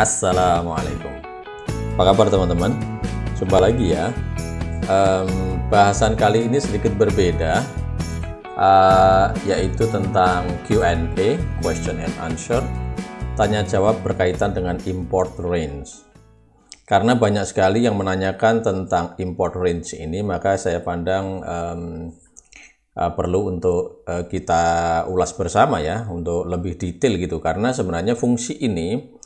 Assalamualaikum. Apa kabar teman-teman? Jumpa lagi ya. Um, bahasan kali ini sedikit berbeda, uh, yaitu tentang Q&A (Question and Answer) tanya jawab berkaitan dengan import range. Karena banyak sekali yang menanyakan tentang import range ini, maka saya pandang um, uh, perlu untuk uh, kita ulas bersama ya, untuk lebih detail gitu. Karena sebenarnya fungsi ini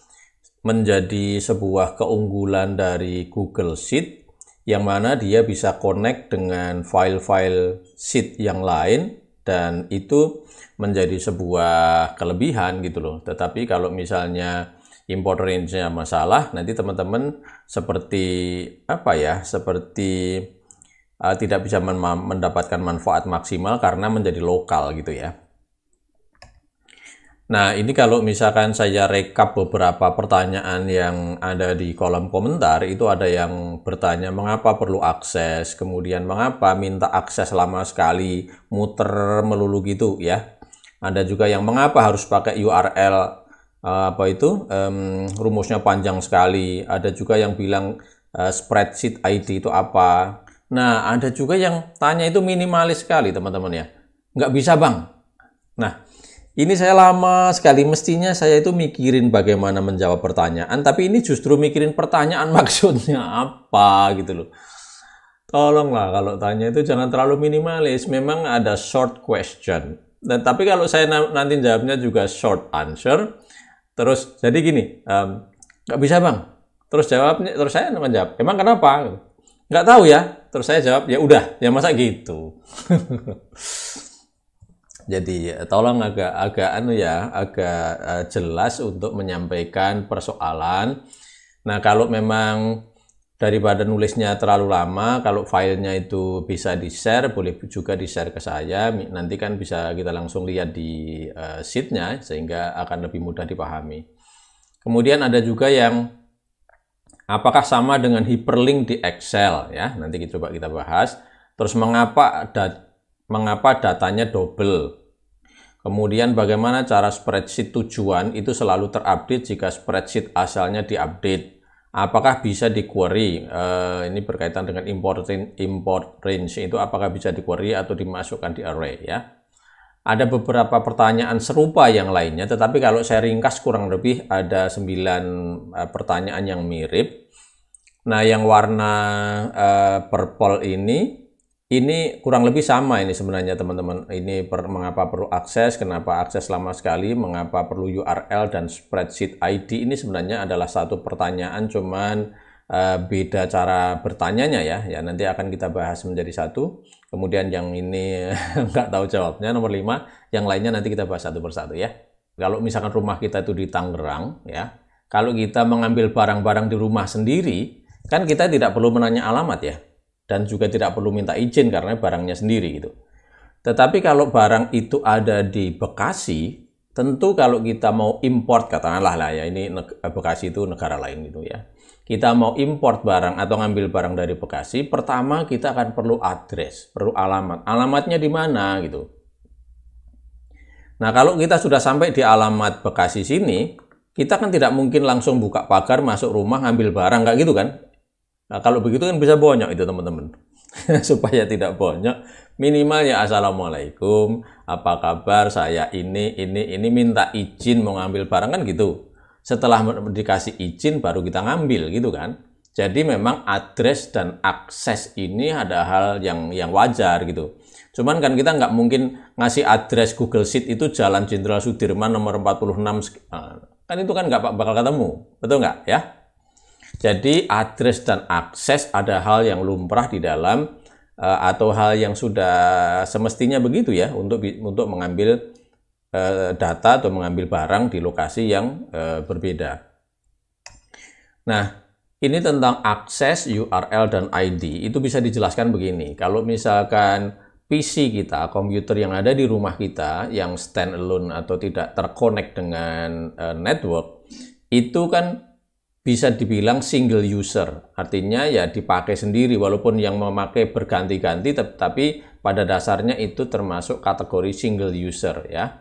menjadi sebuah keunggulan dari Google Sheet yang mana dia bisa connect dengan file-file sheet yang lain dan itu menjadi sebuah kelebihan gitu loh. Tetapi kalau misalnya import range-nya masalah, nanti teman-teman seperti apa ya? Seperti uh, tidak bisa mendapatkan manfaat maksimal karena menjadi lokal gitu ya. Nah, ini kalau misalkan saya rekap beberapa pertanyaan yang ada di kolom komentar, itu ada yang bertanya mengapa perlu akses, kemudian mengapa minta akses lama sekali, muter melulu gitu ya. Ada juga yang mengapa harus pakai URL eh, apa itu um, rumusnya panjang sekali. Ada juga yang bilang uh, spreadsheet ID itu apa. Nah, ada juga yang tanya itu minimalis sekali teman-teman ya. Nggak bisa bang. Nah, ini saya lama sekali, mestinya saya itu mikirin bagaimana menjawab pertanyaan, tapi ini justru mikirin pertanyaan maksudnya apa gitu loh. Tolonglah kalau tanya itu jangan terlalu minimalis, memang ada short question. Dan tapi kalau saya nanti jawabnya juga short answer, terus jadi gini, nggak um, bisa bang. Terus jawabnya, terus saya menjawab, emang kenapa? Nggak tahu ya. Terus saya jawab, ya udah, ya masa gitu. jadi eh, tolong agak agak anu ya agak uh, jelas untuk menyampaikan persoalan nah kalau memang daripada nulisnya terlalu lama kalau filenya itu bisa di share boleh juga di share ke saya nanti kan bisa kita langsung lihat di uh, sheetnya sehingga akan lebih mudah dipahami kemudian ada juga yang apakah sama dengan hyperlink di Excel ya nanti kita coba kita bahas terus mengapa data mengapa datanya double. Kemudian bagaimana cara spreadsheet tujuan itu selalu terupdate jika spreadsheet asalnya diupdate. Apakah bisa di-query? Eh, ini berkaitan dengan import, import range itu apakah bisa di-query atau dimasukkan di array ya. Ada beberapa pertanyaan serupa yang lainnya, tetapi kalau saya ringkas kurang lebih ada 9 eh, pertanyaan yang mirip. Nah, yang warna eh, purple ini ini kurang lebih sama ini sebenarnya teman-teman. Ini per, mengapa perlu akses, kenapa akses lama sekali, mengapa perlu URL dan spreadsheet ID ini sebenarnya adalah satu pertanyaan cuman e, beda cara bertanyanya ya. Ya nanti akan kita bahas menjadi satu. Kemudian yang ini nggak tahu jawabnya nomor lima. yang lainnya nanti kita bahas satu persatu ya. Kalau misalkan rumah kita itu di Tangerang ya. Kalau kita mengambil barang-barang di rumah sendiri, kan kita tidak perlu menanya alamat ya dan juga tidak perlu minta izin karena barangnya sendiri gitu. Tetapi kalau barang itu ada di Bekasi, tentu kalau kita mau import katakanlah lah ya ini eh, Bekasi itu negara lain gitu ya. Kita mau import barang atau ngambil barang dari Bekasi, pertama kita akan perlu address, perlu alamat. Alamatnya di mana gitu. Nah, kalau kita sudah sampai di alamat Bekasi sini, kita kan tidak mungkin langsung buka pagar masuk rumah ngambil barang nggak gitu kan Nah, kalau begitu kan bisa bonyok itu teman-teman. Supaya tidak bonyok, minimal ya assalamualaikum, apa kabar, saya ini, ini, ini minta izin mau ngambil barang kan gitu. Setelah dikasih izin baru kita ngambil gitu kan. Jadi memang address dan akses ini ada hal yang yang wajar gitu. Cuman kan kita nggak mungkin ngasih address Google Sheet itu Jalan Jenderal Sudirman nomor 46. Nah, kan itu kan nggak bakal ketemu, betul nggak ya? Jadi address dan akses ada hal yang lumrah di dalam uh, atau hal yang sudah semestinya begitu ya untuk untuk mengambil uh, data atau mengambil barang di lokasi yang uh, berbeda. Nah, ini tentang akses URL dan ID. Itu bisa dijelaskan begini. Kalau misalkan PC kita, komputer yang ada di rumah kita yang stand alone atau tidak terkonek dengan uh, network, itu kan bisa dibilang single user, artinya ya dipakai sendiri walaupun yang memakai berganti-ganti tetapi pada dasarnya itu termasuk kategori single user ya.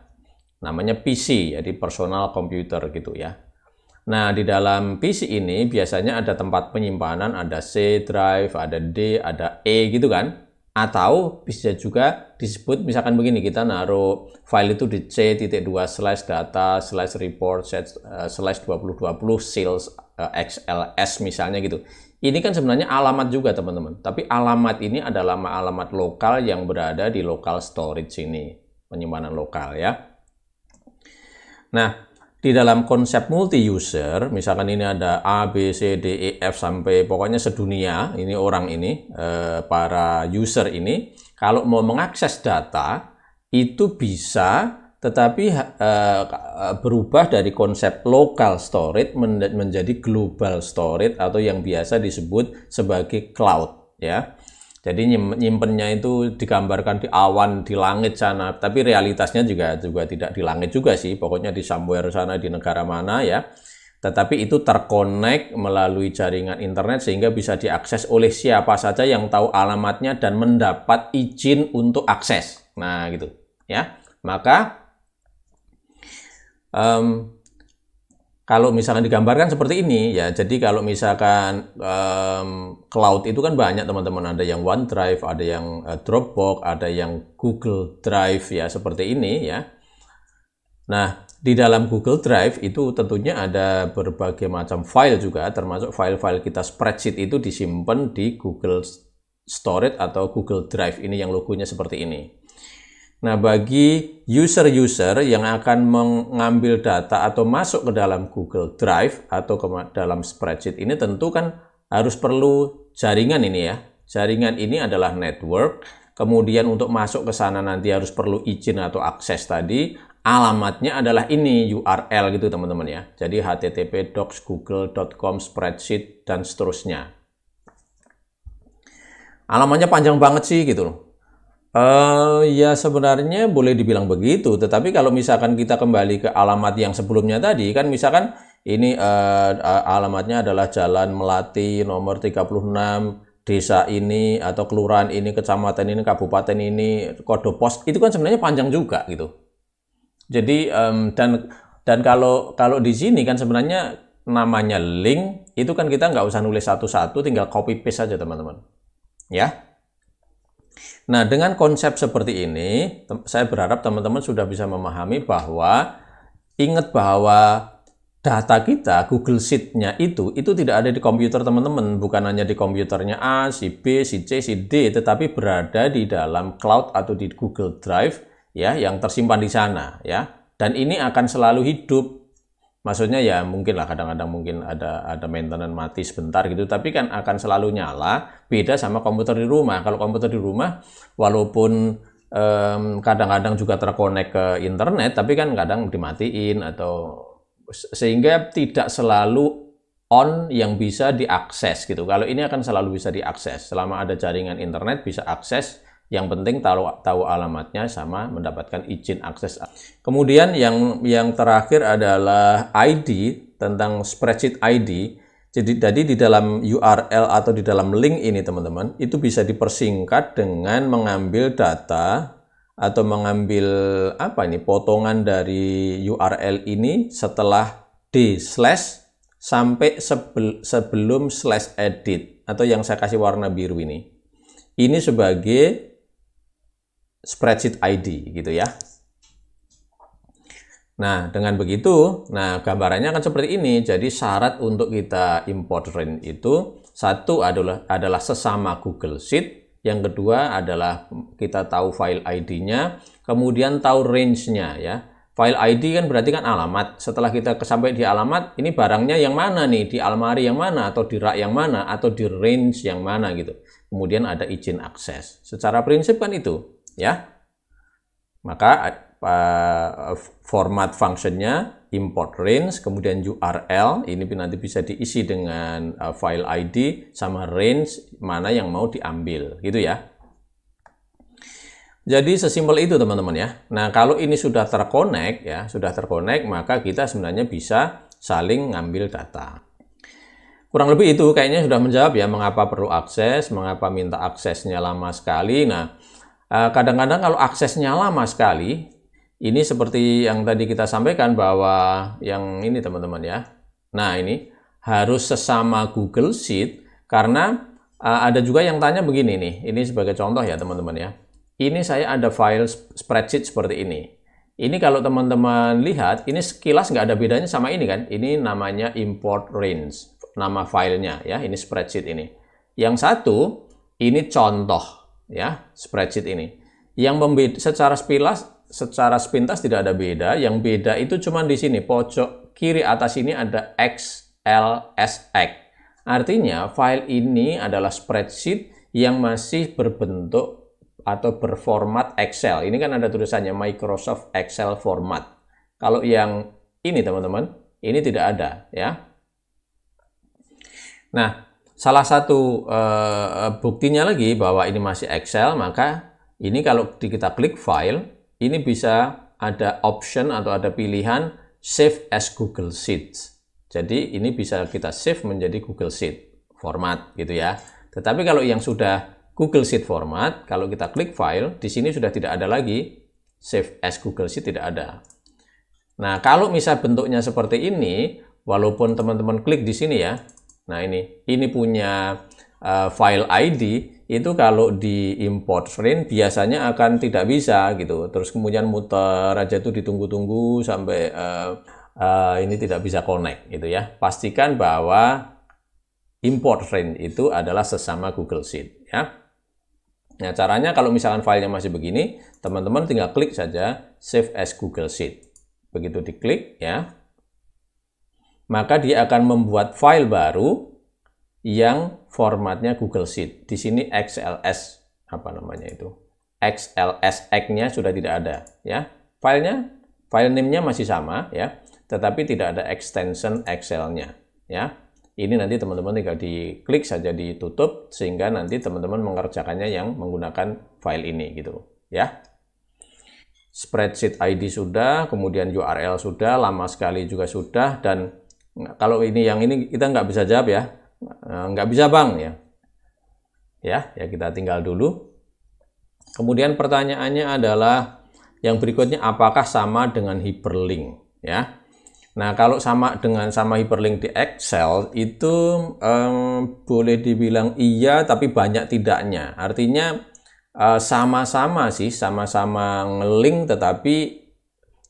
Namanya PC, jadi personal computer gitu ya. Nah, di dalam PC ini biasanya ada tempat penyimpanan, ada C drive, ada D, ada E gitu kan. Atau bisa juga disebut misalkan begini, kita naruh file itu di C.2 slash data slash report eh, slash 2020 sales Eh, XLS misalnya gitu. Ini kan sebenarnya alamat juga teman-teman. Tapi alamat ini adalah alamat lokal yang berada di local storage ini, penyimpanan lokal ya. Nah, di dalam konsep multi user, misalkan ini ada A, B, C, D, E, F sampai pokoknya sedunia, ini orang ini, eh, para user ini, kalau mau mengakses data, itu bisa tetapi uh, berubah dari konsep local storage men menjadi global storage atau yang biasa disebut sebagai cloud ya. Jadi nyimpennya itu digambarkan di awan di langit sana, tapi realitasnya juga juga tidak di langit juga sih, pokoknya di somewhere sana di negara mana ya. Tetapi itu terkonek melalui jaringan internet sehingga bisa diakses oleh siapa saja yang tahu alamatnya dan mendapat izin untuk akses. Nah, gitu ya. Maka um, kalau misalnya digambarkan seperti ini ya jadi kalau misalkan um, cloud itu kan banyak teman-teman ada yang OneDrive ada yang uh, Dropbox ada yang Google Drive ya seperti ini ya nah di dalam Google Drive itu tentunya ada berbagai macam file juga termasuk file-file kita spreadsheet itu disimpan di Google Storage atau Google Drive ini yang logonya seperti ini Nah, bagi user-user yang akan mengambil data atau masuk ke dalam Google Drive atau ke dalam spreadsheet ini tentu kan harus perlu jaringan ini ya. Jaringan ini adalah network. Kemudian untuk masuk ke sana nanti harus perlu izin atau akses tadi. Alamatnya adalah ini URL gitu teman-teman ya. Jadi http docs spreadsheet dan seterusnya. Alamatnya panjang banget sih gitu loh Uh, ya sebenarnya boleh dibilang begitu, tetapi kalau misalkan kita kembali ke alamat yang sebelumnya tadi, kan misalkan ini uh, alamatnya adalah Jalan Melati nomor 36, desa ini atau kelurahan ini, kecamatan ini, kabupaten ini, kode pos, itu kan sebenarnya panjang juga gitu. Jadi um, dan dan kalau kalau di sini kan sebenarnya namanya link itu kan kita nggak usah nulis satu-satu, tinggal copy paste aja teman-teman, ya. Nah, dengan konsep seperti ini, saya berharap teman-teman sudah bisa memahami bahwa ingat bahwa data kita, Google Sheet-nya itu, itu tidak ada di komputer teman-teman, bukan hanya di komputernya A, si B, si C, si D, tetapi berada di dalam cloud atau di Google Drive ya yang tersimpan di sana ya. Dan ini akan selalu hidup maksudnya ya mungkin lah kadang-kadang mungkin ada ada maintenance mati sebentar gitu tapi kan akan selalu nyala beda sama komputer di rumah kalau komputer di rumah walaupun kadang kadang-kadang juga terkonek ke internet tapi kan kadang dimatiin atau sehingga tidak selalu on yang bisa diakses gitu kalau ini akan selalu bisa diakses selama ada jaringan internet bisa akses yang penting tahu tahu alamatnya sama mendapatkan izin akses. Kemudian yang yang terakhir adalah ID tentang spreadsheet ID. Jadi tadi di dalam URL atau di dalam link ini teman-teman itu bisa dipersingkat dengan mengambil data atau mengambil apa ini potongan dari URL ini setelah d slash sampai sebelum slash edit atau yang saya kasih warna biru ini. Ini sebagai spreadsheet ID gitu ya. Nah, dengan begitu, nah gambarannya akan seperti ini. Jadi syarat untuk kita import range itu satu adalah adalah sesama Google Sheet, yang kedua adalah kita tahu file ID-nya, kemudian tahu range-nya ya. File ID kan berarti kan alamat. Setelah kita sampai di alamat, ini barangnya yang mana nih? Di almari yang mana atau di rak yang mana atau di range yang mana gitu. Kemudian ada izin akses. Secara prinsip kan itu ya maka format functionnya import range kemudian URL ini nanti bisa diisi dengan e, file ID sama range mana yang mau diambil gitu ya jadi sesimpel itu teman-teman ya nah kalau ini sudah terkonek ya sudah terkonek maka kita sebenarnya bisa saling ngambil data kurang lebih itu kayaknya sudah menjawab ya mengapa perlu akses mengapa minta aksesnya lama sekali nah Eh, kadang-kadang kalau aksesnya lama sekali, ini seperti yang tadi kita sampaikan bahwa yang ini teman-teman ya. Nah ini harus sesama Google Sheet karena uh, ada juga yang tanya begini nih. Ini sebagai contoh ya teman-teman ya. Ini saya ada file spreadsheet seperti ini. Ini kalau teman-teman lihat, ini sekilas nggak ada bedanya sama ini kan. Ini namanya import range, nama filenya ya. Ini spreadsheet ini. Yang satu, ini contoh ya spreadsheet ini. Yang membeda, secara sepilas, secara sepintas tidak ada beda. Yang beda itu cuma di sini pojok kiri atas ini ada XLSX. Artinya file ini adalah spreadsheet yang masih berbentuk atau berformat Excel. Ini kan ada tulisannya Microsoft Excel format. Kalau yang ini teman-teman, ini tidak ada ya. Nah, salah satu uh, buktinya lagi bahwa ini masih Excel, maka ini kalau kita klik file, ini bisa ada option atau ada pilihan save as Google Sheets. Jadi ini bisa kita save menjadi Google Sheet format gitu ya. Tetapi kalau yang sudah Google Sheet format, kalau kita klik file, di sini sudah tidak ada lagi save as Google Sheet tidak ada. Nah, kalau misal bentuknya seperti ini, walaupun teman-teman klik di sini ya, Nah ini, ini punya uh, file ID itu kalau di import frame biasanya akan tidak bisa gitu. Terus kemudian muter aja itu ditunggu-tunggu sampai uh, uh, ini tidak bisa connect gitu ya. Pastikan bahwa import frame itu adalah sesama Google Sheet ya. Nah, caranya kalau misalkan filenya masih begini, teman-teman tinggal klik saja Save as Google Sheet. Begitu diklik ya, maka dia akan membuat file baru yang formatnya Google Sheet. Di sini XLS apa namanya itu? XLSX-nya sudah tidak ada, ya. Filenya, file name-nya masih sama, ya. Tetapi tidak ada extension Excel-nya, ya. Ini nanti teman-teman tinggal diklik saja ditutup sehingga nanti teman-teman mengerjakannya yang menggunakan file ini gitu, ya spreadsheet ID sudah, kemudian URL sudah, lama sekali juga sudah, dan Nah, kalau ini yang ini kita nggak bisa jawab ya, eh, nggak bisa bang ya. Ya, ya kita tinggal dulu. Kemudian pertanyaannya adalah yang berikutnya apakah sama dengan hyperlink ya? Nah kalau sama dengan sama hyperlink di Excel itu um, boleh dibilang iya tapi banyak tidaknya. Artinya eh, sama-sama uh, sih, sama-sama ngelink, tetapi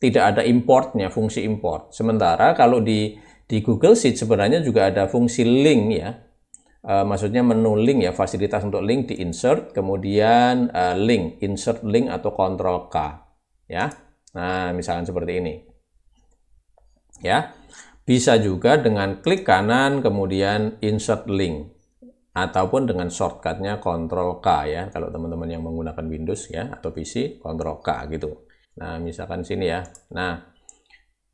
tidak ada importnya, fungsi import. Sementara kalau di di Google Sheet sebenarnya juga ada fungsi link ya. E, maksudnya menu link ya, fasilitas untuk link di insert, kemudian e, link, insert link atau control K. Ya. Nah, misalkan seperti ini. Ya. Bisa juga dengan klik kanan kemudian insert link ataupun dengan shortcutnya Ctrl K ya kalau teman-teman yang menggunakan Windows ya atau PC Ctrl K gitu. Nah, misalkan sini ya. Nah,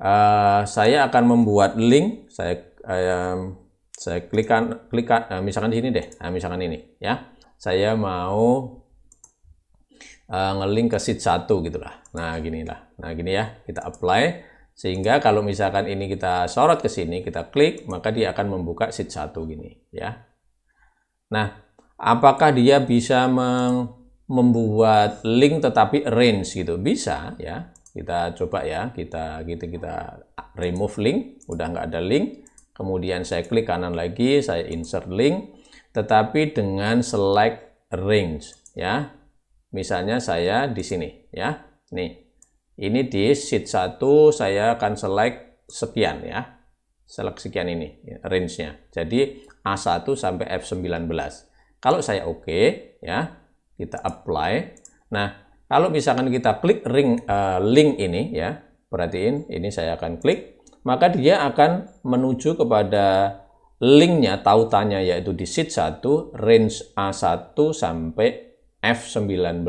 uh, saya akan membuat link saya um, saya klikkan klikkan uh, misalkan di sini deh nah, misalkan ini ya saya mau uh, ngelink ke sheet 1 gitu lah nah gini lah nah gini ya kita apply sehingga kalau misalkan ini kita sorot ke sini kita klik maka dia akan membuka sheet 1 gini ya nah apakah dia bisa membuat link tetapi range gitu bisa ya kita coba ya kita kita gitu, kita remove link udah nggak ada link kemudian saya klik kanan lagi saya insert link tetapi dengan select range ya misalnya saya di sini ya nih ini di sheet 1 saya akan select sekian ya select sekian ini ya, range-nya jadi A1 sampai F19 kalau saya oke okay, ya kita apply nah kalau misalkan kita klik ring, uh, link ini ya, perhatiin ini saya akan klik, maka dia akan menuju kepada linknya, tautannya yaitu di sheet 1, range A1 sampai F19.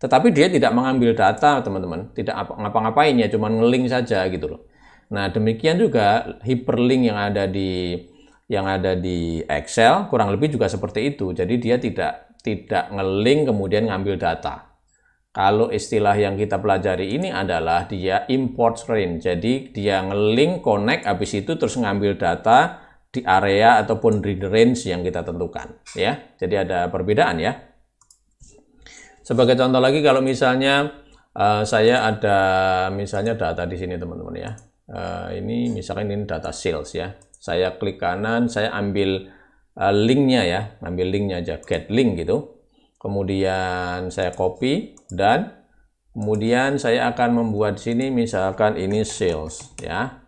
Tetapi dia tidak mengambil data, teman-teman. Tidak apa ngapa-ngapain ya, cuma ngelink saja gitu loh. Nah, demikian juga hyperlink yang ada di yang ada di Excel kurang lebih juga seperti itu. Jadi dia tidak tidak ngelink kemudian ngambil data. Kalau istilah yang kita pelajari ini adalah dia import range, jadi dia ngelink connect habis itu terus ngambil data di area ataupun di range yang kita tentukan, ya. Jadi ada perbedaan ya. Sebagai contoh lagi kalau misalnya uh, saya ada misalnya data di sini teman-teman ya. Uh, ini misalkan ini data sales ya. Saya klik kanan, saya ambil uh, linknya ya, ambil linknya aja get link gitu kemudian saya copy dan kemudian saya akan membuat sini misalkan ini sales ya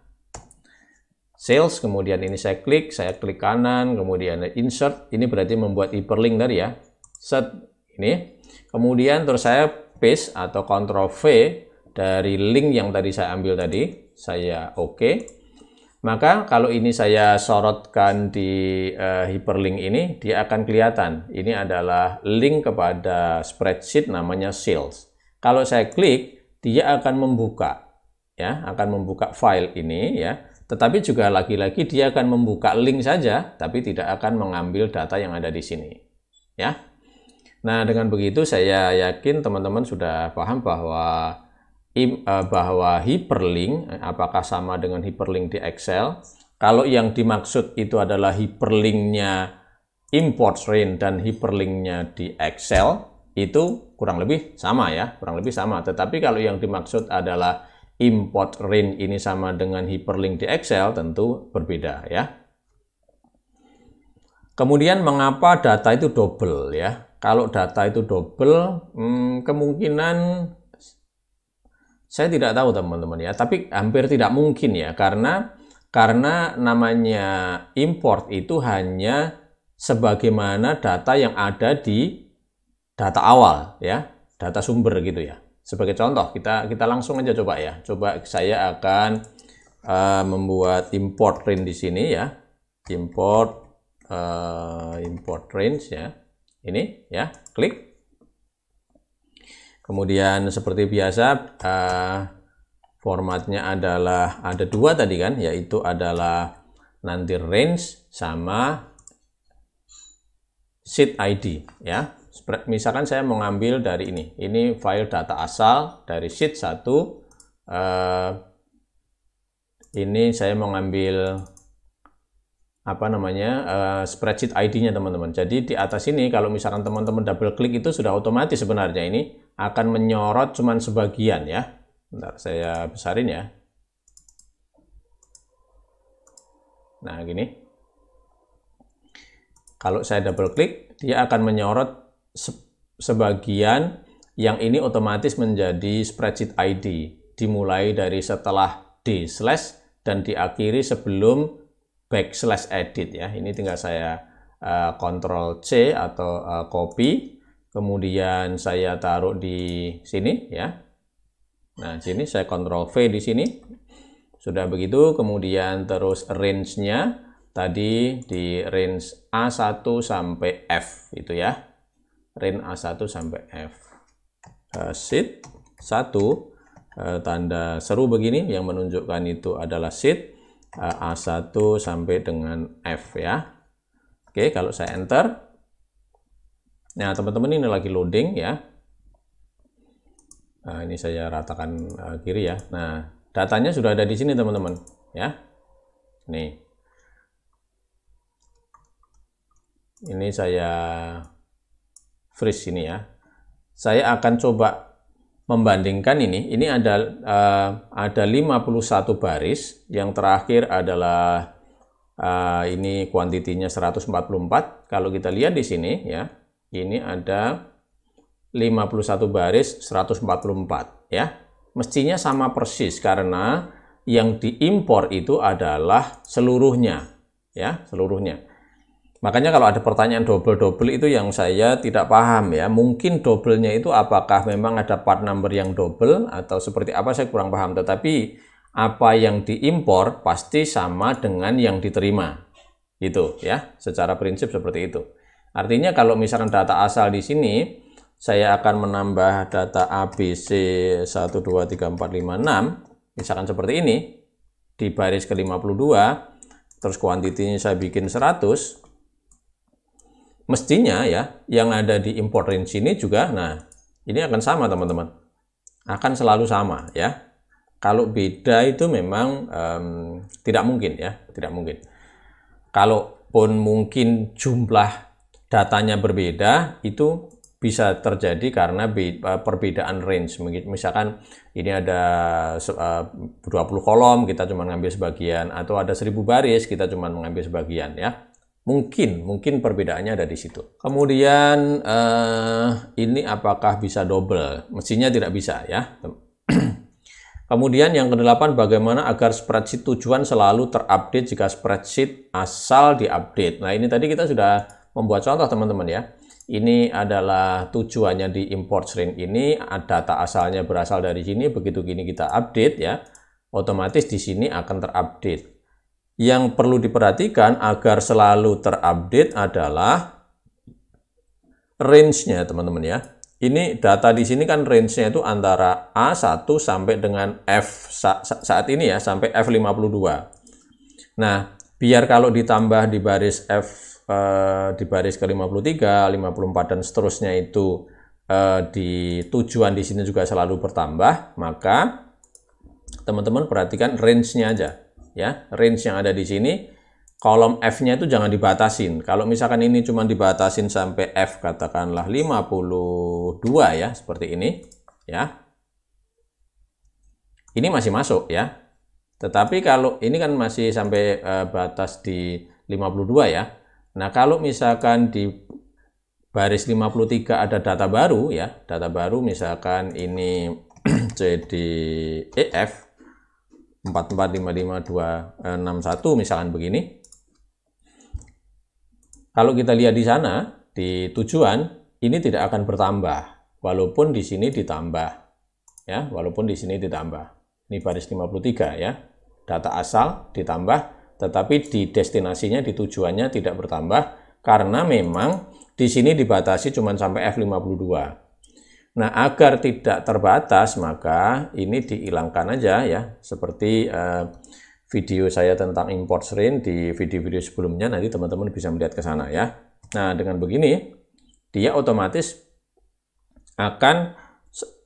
sales kemudian ini saya klik saya klik kanan kemudian insert ini berarti membuat hyperlink tadi ya set ini kemudian terus saya paste atau Ctrl V dari link yang tadi saya ambil tadi saya oke okay. Maka kalau ini saya sorotkan di uh, hyperlink ini, dia akan kelihatan. Ini adalah link kepada spreadsheet namanya sales. Kalau saya klik, dia akan membuka ya, akan membuka file ini ya. Tetapi juga lagi-lagi dia akan membuka link saja, tapi tidak akan mengambil data yang ada di sini. Ya. Nah, dengan begitu saya yakin teman-teman sudah paham bahwa Eh, bahwa hyperlink eh, apakah sama dengan hyperlink di Excel. Kalau yang dimaksud itu adalah hyperlinknya import range dan hyperlinknya di Excel itu kurang lebih sama ya, kurang lebih sama. Tetapi kalau yang dimaksud adalah import range ini sama dengan hyperlink di Excel tentu berbeda ya. Kemudian mengapa data itu double ya? Kalau data itu double, hmm, kemungkinan saya tidak tahu teman-teman ya, tapi hampir tidak mungkin ya karena karena namanya import itu hanya sebagaimana data yang ada di data awal ya, data sumber gitu ya. Sebagai contoh kita kita langsung aja coba ya. Coba saya akan uh, membuat import range di sini ya. Import uh, import range ya. Ini ya, klik Kemudian seperti biasa uh, formatnya adalah ada dua tadi kan, yaitu adalah nanti range sama sheet ID ya. Misalkan saya mengambil dari ini, ini file data asal dari sheet 1 eh, ini saya mengambil apa namanya uh, spreadsheet ID-nya teman-teman. Jadi di atas ini kalau misalkan teman-teman double klik itu sudah otomatis sebenarnya ini akan menyorot cuman sebagian ya. Bentar, saya besarin ya. Nah, gini. Kalau saya double klik, dia akan menyorot se sebagian yang ini otomatis menjadi spreadsheet ID. Dimulai dari setelah D slash dan diakhiri sebelum backslash edit ya. Ini tinggal saya uh, eh, Ctrl C atau uh, copy kemudian saya taruh di sini ya. Nah, sini saya kontrol V di sini. Sudah begitu, kemudian terus range-nya tadi di range A1 sampai F itu ya. Range A1 sampai F. Eh, sit 1 eh, tanda seru begini yang menunjukkan itu adalah uh, eh, A1 sampai dengan F ya. Oke, kalau saya enter Nah, teman-teman ini lagi loading ya. Nah, ini saya ratakan uh, kiri ya. Nah, datanya sudah ada di sini teman-teman ya. Nih. Ini saya freeze ini ya. Saya akan coba membandingkan ini. Ini ada uh, ada 51 baris, yang terakhir adalah uh, ini kuantitinya 144. Kalau kita lihat di sini ya ini ada 51 baris 144 ya. Mestinya sama persis karena yang diimpor itu adalah seluruhnya ya, seluruhnya. Makanya kalau ada pertanyaan double-double itu yang saya tidak paham ya. Mungkin double-nya itu apakah memang ada part number yang double atau seperti apa saya kurang paham. Tetapi apa yang diimpor pasti sama dengan yang diterima. itu ya, secara prinsip seperti itu. Artinya kalau misalnya data asal di sini, saya akan menambah data ABC 1, 2, 3, 4, 5, 6, misalkan seperti ini, di baris ke-52, terus kuantitinya saya bikin 100, mestinya ya, yang ada di import range ini juga, nah, ini akan sama teman-teman, akan selalu sama ya. Kalau beda itu memang um, tidak mungkin ya, tidak mungkin. Kalaupun mungkin jumlah datanya berbeda itu bisa terjadi karena e, perbedaan range. Misalkan ini ada 20 e, kolom, kita cuma ngambil sebagian, atau ada 1000 baris, kita cuma mengambil sebagian ya. Mungkin, mungkin perbedaannya ada di situ. Kemudian eh, ini apakah bisa double? Mestinya tidak bisa ya. Kemudian yang kedelapan, bagaimana agar spreadsheet tujuan selalu terupdate jika spreadsheet asal diupdate. Nah ini tadi kita sudah membuat contoh teman-teman ya. Ini adalah tujuannya di import string ini, data asalnya berasal dari sini, begitu gini kita update ya, otomatis di sini akan terupdate. Yang perlu diperhatikan agar selalu terupdate adalah range-nya teman-teman ya. Ini data di sini kan range-nya itu antara A1 sampai dengan F saat ini ya, sampai F52. Nah, biar kalau ditambah di baris F eh, di baris ke-53, 54 dan seterusnya itu eh, di tujuan di sini juga selalu bertambah, maka teman-teman perhatikan range-nya aja ya. Range yang ada di sini kolom F-nya itu jangan dibatasin. Kalau misalkan ini cuma dibatasin sampai F katakanlah 52 ya, seperti ini ya. Ini masih masuk ya. Tetapi kalau ini kan masih sampai uh, batas di 52 ya. Nah, kalau misalkan di baris 53 ada data baru ya, data baru misalkan ini CDEF 4455261 misalkan begini. Kalau kita lihat di sana di tujuan ini tidak akan bertambah walaupun di sini ditambah ya, walaupun di sini ditambah. Ini baris 53 ya. Data asal ditambah tetapi di destinasinya, di tujuannya tidak bertambah karena memang di sini dibatasi cuma sampai F52. Nah, agar tidak terbatas, maka ini dihilangkan aja ya, seperti eh, video saya tentang import screen di video-video sebelumnya, nanti teman-teman bisa melihat ke sana ya. Nah, dengan begini, dia otomatis akan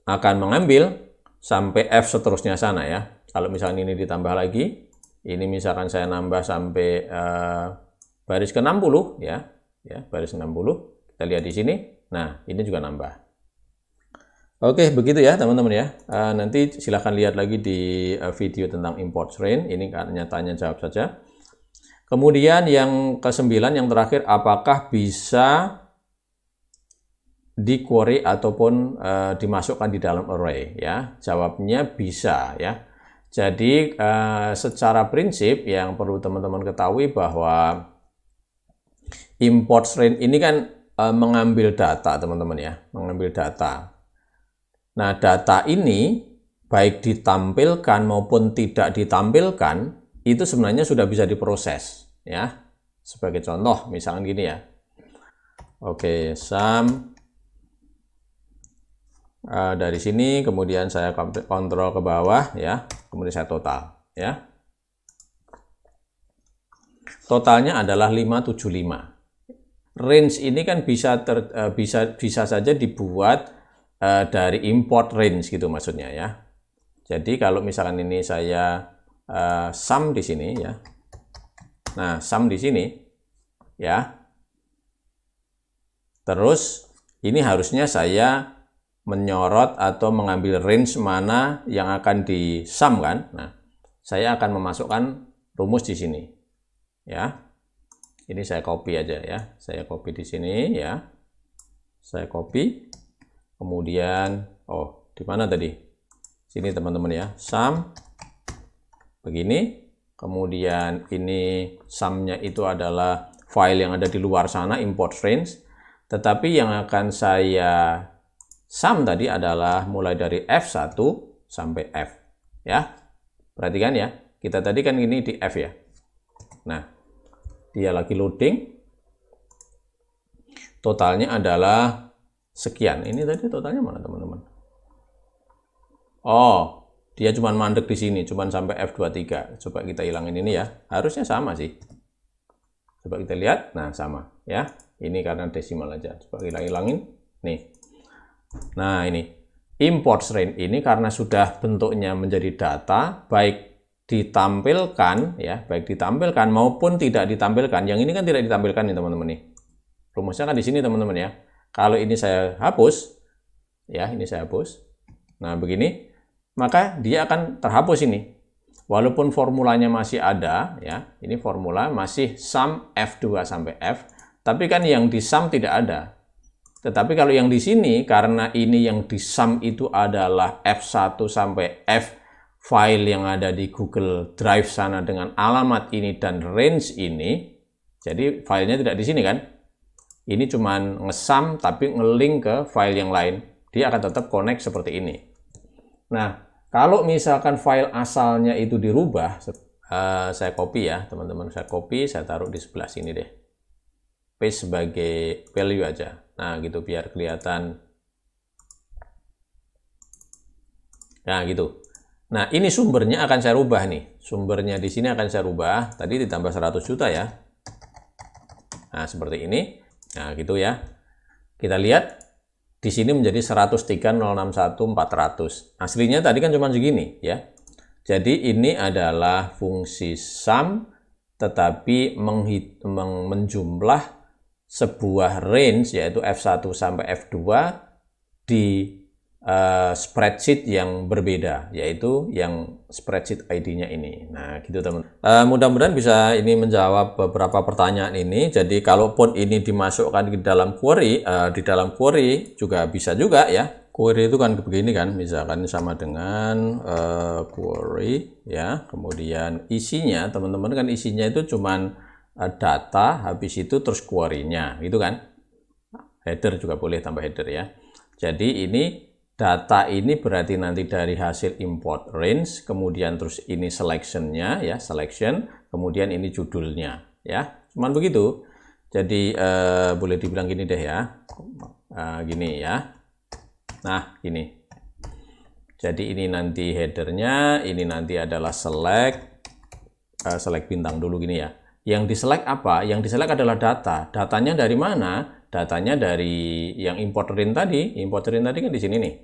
akan mengambil sampai F seterusnya sana ya. Kalau misalnya ini ditambah lagi, ini misalkan saya nambah sampai uh, baris ke-60 ya, ya, baris 60. Kita lihat di sini. Nah, ini juga nambah. Oke, begitu ya teman-teman ya. Uh, nanti silahkan lihat lagi di uh, video tentang import strain. Ini katanya tanya jawab saja. Kemudian yang kesembilan, yang terakhir, apakah bisa di query ataupun uh, dimasukkan di dalam array ya? Jawabnya bisa ya jadi eh, secara prinsip yang perlu teman-teman ketahui bahwa import strain ini kan eh, mengambil data teman-teman ya, mengambil data. Nah data ini baik ditampilkan maupun tidak ditampilkan itu sebenarnya sudah bisa diproses ya. Sebagai contoh misalnya gini ya. Oke, sum Eh, dari sini kemudian saya kontrol ke bawah ya kemudian saya total ya totalnya adalah 575 range ini kan bisa ter, eh, bisa bisa saja dibuat uh, dari import range gitu maksudnya ya jadi kalau misalkan ini saya uh, sum di sini ya nah sum di sini ya terus ini harusnya saya menyorot atau mengambil range mana yang akan disam kan. Nah, saya akan memasukkan rumus di sini. Ya. Ini saya copy aja ya. Saya copy di sini ya. Saya copy. Kemudian oh, di mana tadi? Sini teman-teman ya. Sum begini. Kemudian ini sumnya itu adalah file yang ada di luar sana import range. Tetapi yang akan saya Sum tadi adalah mulai dari F1 sampai F. Ya, perhatikan ya. Kita tadi kan ini di F ya. Nah, dia lagi loading. Totalnya adalah sekian. Ini tadi totalnya mana teman-teman? Oh, dia cuma mandek di sini, cuma sampai F23. Coba kita hilangin ini ya. Harusnya sama sih. Coba kita lihat. Nah, sama ya. Ini karena desimal aja. Coba kita hilangin. Nih, Nah, ini import range ini karena sudah bentuknya menjadi data, baik ditampilkan ya, baik ditampilkan maupun tidak ditampilkan. Yang ini kan tidak ditampilkan nih teman-teman nih. Rumusnya kan di sini teman-teman ya. Kalau ini saya hapus ya, ini saya hapus. Nah, begini, maka dia akan terhapus ini. Walaupun formulanya masih ada ya. Ini formula masih sum F2 sampai F, tapi kan yang di sum tidak ada. Tetapi kalau yang di sini, karena ini yang di sum itu adalah F1 sampai F file yang ada di Google Drive sana dengan alamat ini dan range ini, jadi filenya tidak di sini kan? Ini cuman ngesam tapi ngelink ke file yang lain. Dia akan tetap connect seperti ini. Nah, kalau misalkan file asalnya itu dirubah, eh, saya copy ya teman-teman, saya copy, saya taruh di sebelah sini deh. P sebagai value aja. Nah, gitu biar kelihatan. Nah, gitu. Nah, ini sumbernya akan saya rubah nih. Sumbernya di sini akan saya rubah. Tadi ditambah 100 juta ya. Nah, seperti ini. Nah, gitu ya. Kita lihat di sini menjadi 103.061.400. Aslinya tadi kan cuma segini ya. Jadi ini adalah fungsi sum tetapi menjumlah sebuah range yaitu F1 sampai F2 di uh, spreadsheet yang berbeda yaitu yang spreadsheet ID-nya ini. Nah, gitu teman. Uh, eh, mudah-mudahan bisa ini menjawab beberapa pertanyaan ini. Jadi kalaupun ini dimasukkan ke dalam query, uh, di dalam query juga bisa juga ya. Query itu kan begini kan, misalkan sama dengan uh, query ya. Kemudian isinya teman-teman kan isinya itu cuman Eh, data, habis itu terus query-nya, gitu kan? Header juga boleh tambah header ya. Jadi ini data ini berarti nanti dari hasil import range, kemudian terus ini selection-nya ya, selection, kemudian ini judulnya ya. Cuman begitu. Jadi eh, boleh dibilang gini deh ya. Eh, gini ya. Nah, gini. Jadi ini nanti headernya, ini nanti adalah select, uh, select bintang dulu gini ya. Yang diselect apa? Yang diselect adalah data. Datanya dari mana? Datanya dari yang importerin tadi. Importerin tadi kan di sini nih.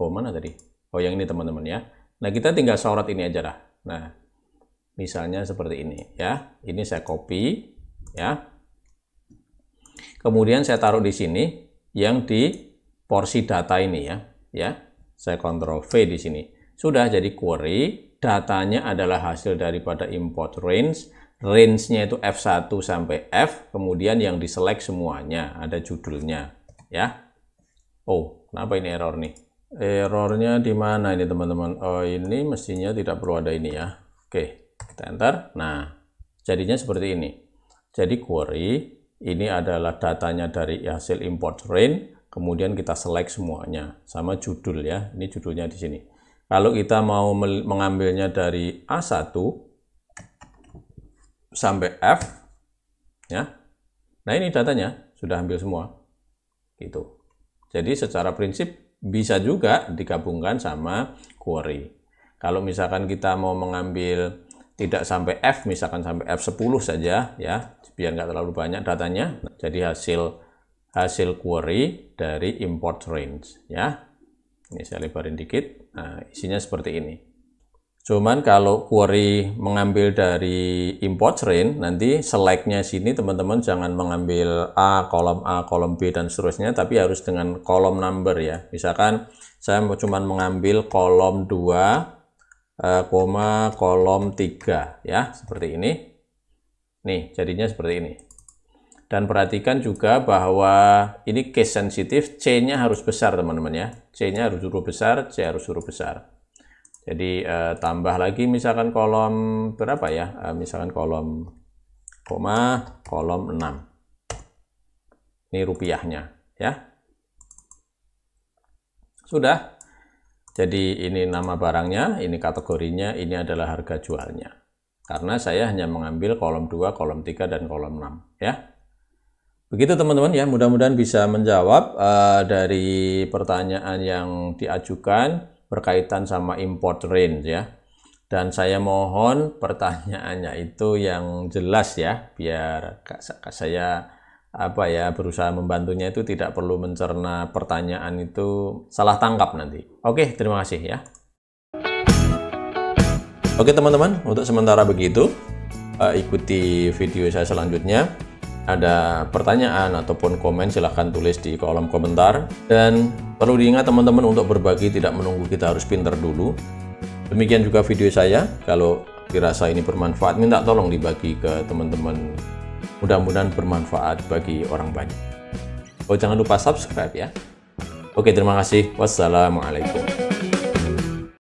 Oh, mana tadi? Oh, yang ini teman-teman ya. Nah, kita tinggal sorot ini aja lah. Nah, misalnya seperti ini ya. Ini saya copy ya. Kemudian saya taruh di sini yang di porsi data ini ya. Ya. Saya kontrol V di sini. Sudah jadi query, datanya adalah hasil daripada import range range-nya itu F1 sampai F, kemudian yang diselek semuanya, ada judulnya, ya. Oh, kenapa ini error nih? Errornya di mana ini teman-teman? Oh, ini mestinya tidak perlu ada ini ya. Oke, kita enter. Nah, jadinya seperti ini. Jadi query ini adalah datanya dari hasil import range, kemudian kita select semuanya sama judul ya. Ini judulnya di sini. Kalau kita mau mengambilnya dari A1, sampai F ya. Nah, ini datanya sudah ambil semua. Gitu. Jadi secara prinsip bisa juga digabungkan sama query. Kalau misalkan kita mau mengambil tidak sampai F, misalkan sampai F10 saja ya, biar nggak terlalu banyak datanya. Jadi hasil hasil query dari import range ya. Ini saya lebarin dikit. Nah, isinya seperti ini. Cuman kalau query mengambil dari import range, nanti select sini teman-teman jangan mengambil A, kolom A, kolom B, dan seterusnya, tapi harus dengan kolom number ya. Misalkan saya cuma mengambil kolom 2, eh, koma kolom 3 ya, seperti ini. Nih, jadinya seperti ini. Dan perhatikan juga bahwa ini case sensitive C-nya harus besar teman-teman ya. C-nya harus huruf besar, C harus huruf besar. Jadi eh, tambah lagi misalkan kolom berapa ya? Eh, misalkan kolom koma, kolom 6. Ini rupiahnya ya. Sudah. Jadi ini nama barangnya, ini kategorinya, ini adalah harga jualnya. Karena saya hanya mengambil kolom 2, kolom 3, dan kolom 6 ya. Begitu teman-teman ya, mudah-mudahan bisa menjawab uh, dari pertanyaan yang diajukan berkaitan sama import range ya. Dan saya mohon pertanyaannya itu yang jelas ya, biar saya apa ya berusaha membantunya itu tidak perlu mencerna pertanyaan itu salah tangkap nanti. Oke, terima kasih ya. Oke teman-teman, untuk sementara begitu, eh, ikuti video saya selanjutnya ada pertanyaan ataupun komen silahkan tulis di kolom komentar. Dan perlu diingat teman-teman untuk berbagi tidak menunggu kita harus pinter dulu. Demikian juga video saya. Kalau dirasa ini bermanfaat, minta tolong dibagi ke teman-teman. Mudah-mudahan bermanfaat bagi orang banyak. Oh jangan lupa subscribe ya. Oke terima kasih. Wassalamualaikum.